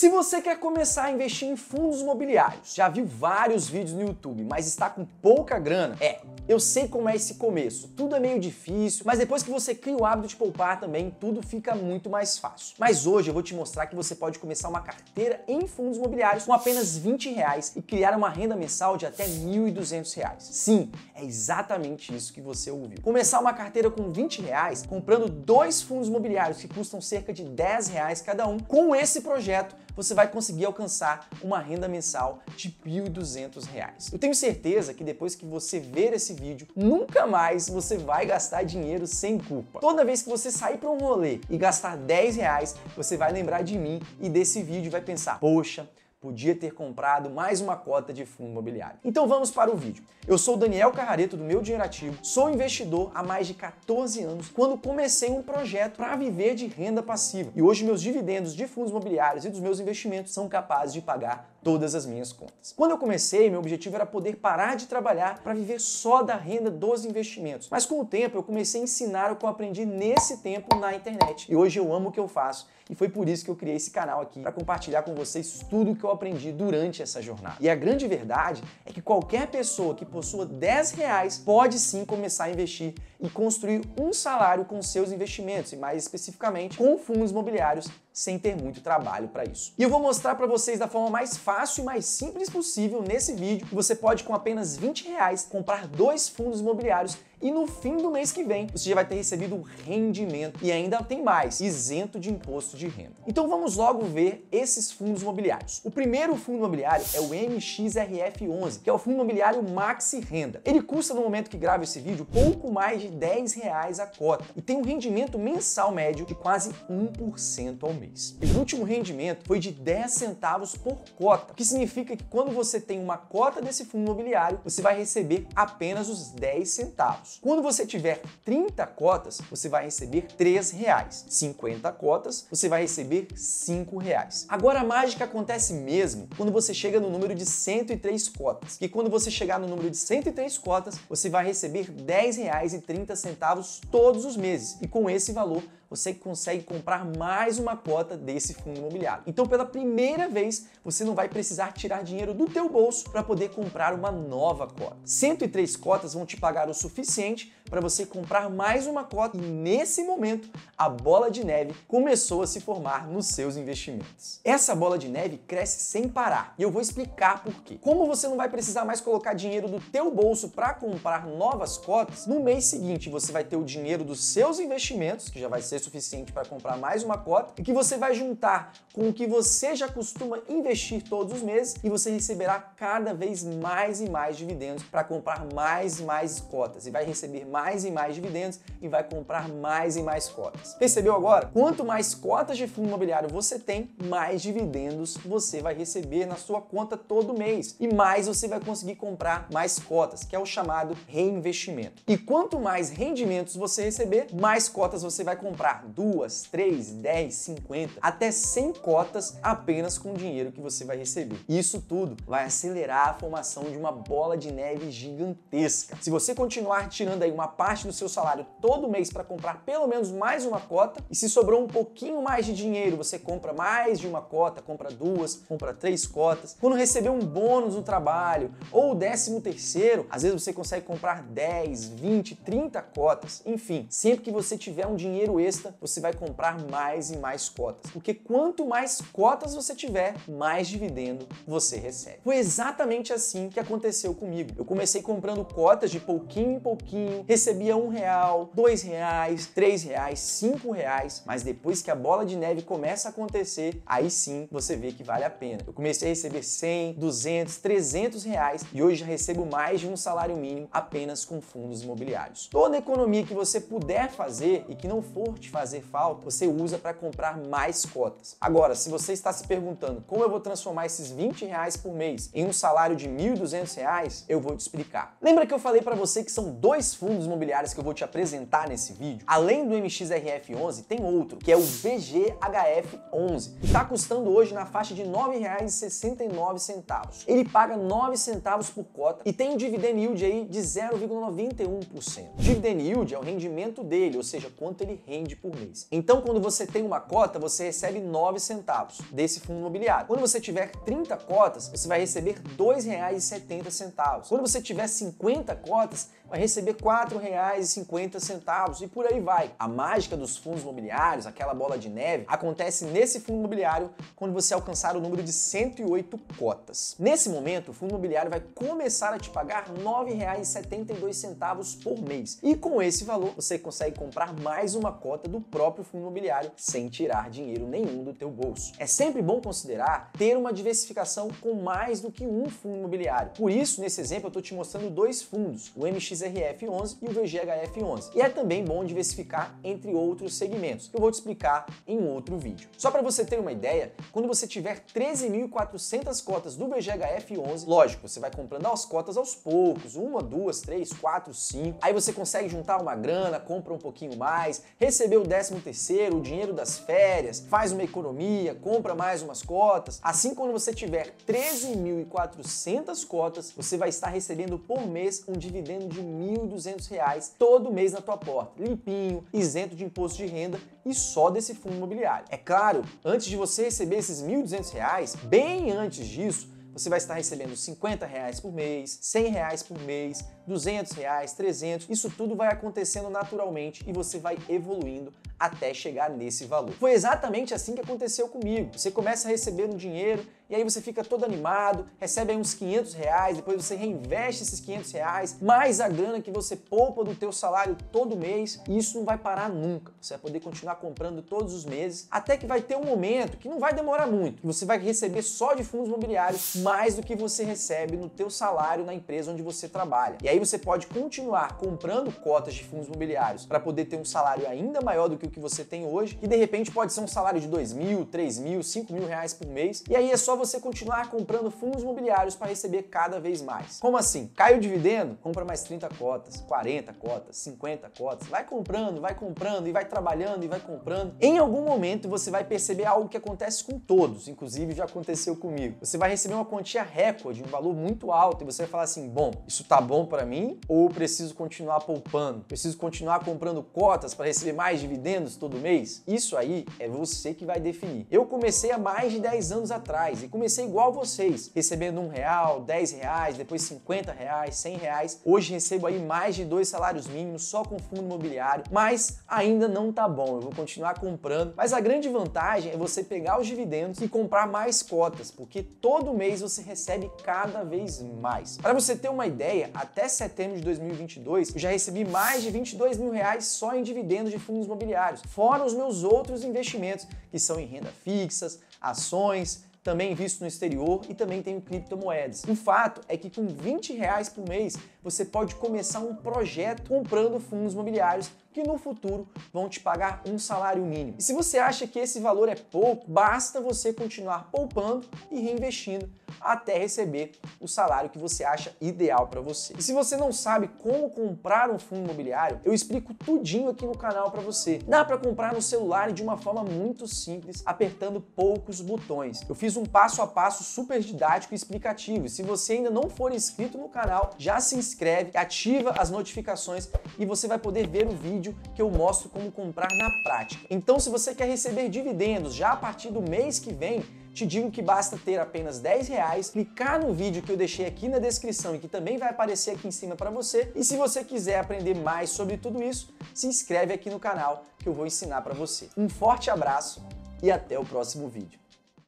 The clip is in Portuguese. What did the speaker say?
Se você quer começar a investir em fundos imobiliários, já viu vários vídeos no YouTube, mas está com pouca grana, é, eu sei como é esse começo. Tudo é meio difícil, mas depois que você cria o hábito de poupar também, tudo fica muito mais fácil. Mas hoje eu vou te mostrar que você pode começar uma carteira em fundos imobiliários com apenas 20 reais e criar uma renda mensal de até 1.200 reais. Sim, é exatamente isso que você ouviu. Começar uma carteira com 20 reais, comprando dois fundos imobiliários que custam cerca de 10 reais cada um, com esse projeto você vai conseguir alcançar uma renda mensal de R$ 1.200. Eu tenho certeza que depois que você ver esse vídeo, nunca mais você vai gastar dinheiro sem culpa. Toda vez que você sair para um rolê e gastar 10 reais, você vai lembrar de mim e desse vídeo vai pensar, poxa, podia ter comprado mais uma cota de fundo imobiliário. Então vamos para o vídeo. Eu sou Daniel Carrareto do Meu Dinheiro Ativo, sou investidor há mais de 14 anos, quando comecei um projeto para viver de renda passiva. E hoje meus dividendos de fundos imobiliários e dos meus investimentos são capazes de pagar todas as minhas contas. Quando eu comecei, meu objetivo era poder parar de trabalhar para viver só da renda dos investimentos. Mas com o tempo eu comecei a ensinar o que eu aprendi nesse tempo na internet. E hoje eu amo o que eu faço e foi por isso que eu criei esse canal aqui para compartilhar com vocês tudo que eu aprendi durante essa jornada. E a grande verdade é que qualquer pessoa que possua 10 reais pode sim começar a investir e construir um salário com seus investimentos, e mais especificamente com fundos imobiliários sem ter muito trabalho para isso. E eu vou mostrar para vocês da forma mais fácil e mais simples possível nesse vídeo que você pode com apenas 20 reais comprar dois fundos imobiliários e no fim do mês que vem você já vai ter recebido o rendimento e ainda tem mais, isento de imposto de renda. Então vamos logo ver esses fundos imobiliários. O primeiro fundo imobiliário é o MXRF11, que é o fundo imobiliário Maxi Renda. Ele custa no momento que gravo esse vídeo pouco mais de 10 reais a cota e tem um rendimento mensal médio de quase 1% ao mês mês. E o último rendimento foi de 10 centavos por cota, o que significa que quando você tem uma cota desse fundo imobiliário, você vai receber apenas os 10 centavos. Quando você tiver 30 cotas, você vai receber 3 reais. 50 cotas, você vai receber 5 reais. Agora a mágica acontece mesmo quando você chega no número de 103 cotas. E quando você chegar no número de 103 cotas, você vai receber 10 reais e 30 centavos todos os meses. E com esse valor, você consegue comprar mais uma cota desse fundo imobiliário. Então, pela primeira vez, você não vai precisar tirar dinheiro do teu bolso para poder comprar uma nova cota. 103 cotas vão te pagar o suficiente para você comprar mais uma cota e nesse momento a bola de neve começou a se formar nos seus investimentos. Essa bola de neve cresce sem parar e eu vou explicar por quê. Como você não vai precisar mais colocar dinheiro do teu bolso para comprar novas cotas, no mês seguinte você vai ter o dinheiro dos seus investimentos, que já vai ser ser suficiente para comprar mais uma cota e que você vai juntar com o que você já costuma investir todos os meses e você receberá cada vez mais e mais dividendos para comprar mais e mais cotas e vai receber mais e mais dividendos e vai comprar mais e mais cotas. Percebeu agora? Quanto mais cotas de fundo imobiliário você tem, mais dividendos você vai receber na sua conta todo mês e mais você vai conseguir comprar mais cotas, que é o chamado reinvestimento. E quanto mais rendimentos você receber, mais cotas você vai comprar comprar duas, três, dez, cinquenta, até cem cotas apenas com o dinheiro que você vai receber. Isso tudo vai acelerar a formação de uma bola de neve gigantesca. Se você continuar tirando aí uma parte do seu salário todo mês para comprar pelo menos mais uma cota, e se sobrou um pouquinho mais de dinheiro, você compra mais de uma cota, compra duas, compra três cotas. Quando receber um bônus no trabalho ou o décimo terceiro, às vezes você consegue comprar 10, 20, 30 cotas. Enfim, sempre que você tiver um dinheiro extra, lista, você vai comprar mais e mais cotas. Porque quanto mais cotas você tiver, mais dividendo você recebe. Foi exatamente assim que aconteceu comigo. Eu comecei comprando cotas de pouquinho em pouquinho, recebia um real, dois reais, três reais, cinco reais, mas depois que a bola de neve começa a acontecer, aí sim você vê que vale a pena. Eu comecei a receber 100, 200, 300 reais e hoje já recebo mais de um salário mínimo apenas com fundos imobiliários. Toda economia que você puder fazer e que não for te te fazer falta, você usa para comprar mais cotas. Agora, se você está se perguntando como eu vou transformar esses 20 reais por mês em um salário de 1.200 reais, eu vou te explicar. Lembra que eu falei para você que são dois fundos imobiliários que eu vou te apresentar nesse vídeo? Além do MXRF11, tem outro, que é o VGHF11, que está custando hoje na faixa de R$ 9,69. Ele paga 9 centavos por cota e tem um dividend yield aí de 0,91%. Dividend yield é o rendimento dele, ou seja, quanto ele rende por mês. Então, quando você tem uma cota, você recebe 9 centavos desse fundo imobiliário. Quando você tiver 30 cotas, você vai receber R$ 2,70. Quando você tiver 50 cotas, vai receber R$ 4,50 e por aí vai. A mágica dos fundos imobiliários, aquela bola de neve, acontece nesse fundo imobiliário quando você alcançar o número de 108 cotas. Nesse momento, o fundo imobiliário vai começar a te pagar R$ 9,72 por mês. E com esse valor, você consegue comprar mais uma cota do próprio fundo imobiliário sem tirar dinheiro nenhum do teu bolso. É sempre bom considerar ter uma diversificação com mais do que um fundo imobiliário. Por isso, nesse exemplo, eu estou te mostrando dois fundos, o MXRF11 e o VGHF11. E é também bom diversificar entre outros segmentos, que eu vou te explicar em outro vídeo. Só para você ter uma ideia, quando você tiver 13.400 cotas do VGHF11, lógico, você vai comprando as cotas aos poucos, uma, duas, três, quatro, cinco. Aí você consegue juntar uma grana, compra um pouquinho mais, recebe recebeu o 13 terceiro, o dinheiro das férias, faz uma economia, compra mais umas cotas. Assim, quando você tiver 13.400 cotas, você vai estar recebendo por mês um dividendo de R$ 1.200 todo mês na tua porta, limpinho, isento de imposto de renda e só desse fundo imobiliário. É claro, antes de você receber esses R$ 1.200, bem antes disso, você vai estar recebendo 50 reais por mês, 100 reais por mês, 200 reais, 300. Isso tudo vai acontecendo naturalmente e você vai evoluindo até chegar nesse valor. Foi exatamente assim que aconteceu comigo. Você começa a receber um dinheiro e aí você fica todo animado, recebe aí uns 500 reais, depois você reinveste esses 500 reais, mais a grana que você poupa do teu salário todo mês, e isso não vai parar nunca. Você vai poder continuar comprando todos os meses, até que vai ter um momento que não vai demorar muito, você vai receber só de fundos imobiliários mais do que você recebe no teu salário na empresa onde você trabalha. E aí você pode continuar comprando cotas de fundos imobiliários para poder ter um salário ainda maior do que o que você tem hoje, que de repente pode ser um salário de 2 mil, 3 mil, 5 mil reais por mês, e aí é só você continuar comprando fundos imobiliários para receber cada vez mais. Como assim? Cai o dividendo? Compra mais 30 cotas, 40 cotas, 50 cotas. Vai comprando, vai comprando e vai trabalhando e vai comprando. Em algum momento você vai perceber algo que acontece com todos, inclusive já aconteceu comigo. Você vai receber uma quantia recorde, um valor muito alto e você vai falar assim: "Bom, isso tá bom para mim ou preciso continuar poupando? Preciso continuar comprando cotas para receber mais dividendos todo mês?" Isso aí é você que vai definir. Eu comecei há mais de 10 anos atrás e Assim, comecei igual vocês, recebendo um real, dez reais, depois cinquenta reais, cem reais. Hoje recebo aí mais de dois salários mínimos só com fundo imobiliário, mas ainda não tá bom. Eu vou continuar comprando. Mas a grande vantagem é você pegar os dividendos e comprar mais cotas, porque todo mês você recebe cada vez mais. Para você ter uma ideia, até setembro de 2022 eu já recebi mais de 22 mil reais só em dividendos de fundos imobiliários, fora os meus outros investimentos que são em renda fixas, ações, também invisto no exterior e também tenho criptomoedas. O fato é que com 20 reais por mês você pode começar um projeto comprando fundos imobiliários que no futuro vão te pagar um salário mínimo. E se você acha que esse valor é pouco, basta você continuar poupando e reinvestindo até receber o salário que você acha ideal para você. E se você não sabe como comprar um fundo imobiliário, eu explico tudinho aqui no canal para você. Dá para comprar no celular de uma forma muito simples, apertando poucos botões. Eu fiz um passo a passo super didático e explicativo. Se você ainda não for inscrito no canal, já se inscreve inscreve, ativa as notificações e você vai poder ver o vídeo que eu mostro como comprar na prática. Então, se você quer receber dividendos já a partir do mês que vem, te digo que basta ter apenas 10 reais, clicar no vídeo que eu deixei aqui na descrição e que também vai aparecer aqui em cima para você. E se você quiser aprender mais sobre tudo isso, se inscreve aqui no canal que eu vou ensinar para você. Um forte abraço e até o próximo vídeo.